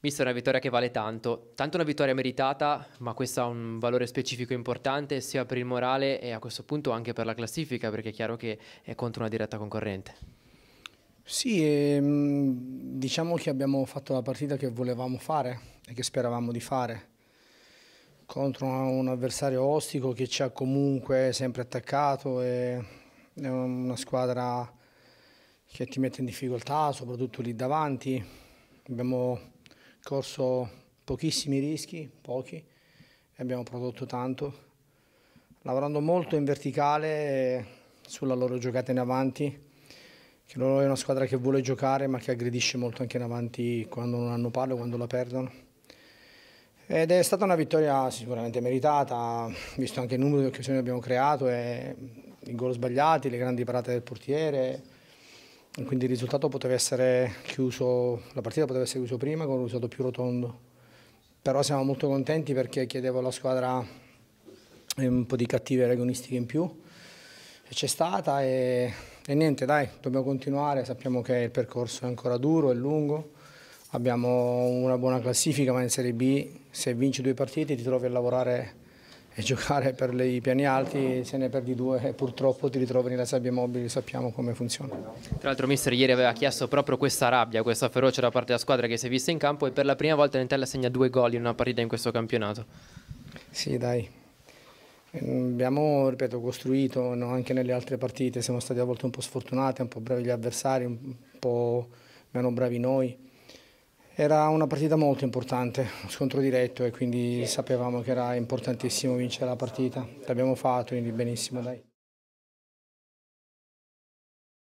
Mister, una vittoria che vale tanto, tanto una vittoria meritata, ma questo ha un valore specifico importante sia per il morale e a questo punto anche per la classifica, perché è chiaro che è contro una diretta concorrente. Sì, ehm, diciamo che abbiamo fatto la partita che volevamo fare e che speravamo di fare contro un avversario ostico che ci ha comunque sempre attaccato e è una squadra che ti mette in difficoltà, soprattutto lì davanti. Abbiamo corso pochissimi rischi, pochi, abbiamo prodotto tanto, lavorando molto in verticale sulla loro giocata in avanti, che loro è una squadra che vuole giocare ma che aggredisce molto anche in avanti quando non hanno palla o quando la perdono. Ed è stata una vittoria sicuramente meritata, visto anche il numero di occasioni che abbiamo creato, e i gol sbagliati, le grandi parate del portiere, quindi il risultato poteva essere chiuso, la partita poteva essere chiusa prima con un risultato più rotondo. Però siamo molto contenti perché chiedevo alla squadra eh, un po' di cattive agonistiche in più. e C'è stata e, e niente, dai, dobbiamo continuare. Sappiamo che il percorso è ancora duro, è lungo. Abbiamo una buona classifica, ma in Serie B se vinci due partite ti trovi a lavorare e giocare per i piani alti, se ne perdi due e purtroppo ti ritrovi nella sabbia mobile, sappiamo come funziona. Tra l'altro mister ieri aveva chiesto proprio questa rabbia, questa ferocia da parte della squadra che si è vista in campo e per la prima volta Nentella segna due gol in una partita in questo campionato. Sì dai, abbiamo ripeto, costruito no? anche nelle altre partite, siamo stati a volte un po' sfortunati, un po' bravi gli avversari, un po' meno bravi noi era una partita molto importante, un scontro diretto e quindi sapevamo che era importantissimo vincere la partita. L'abbiamo fatto, quindi benissimo. Dai.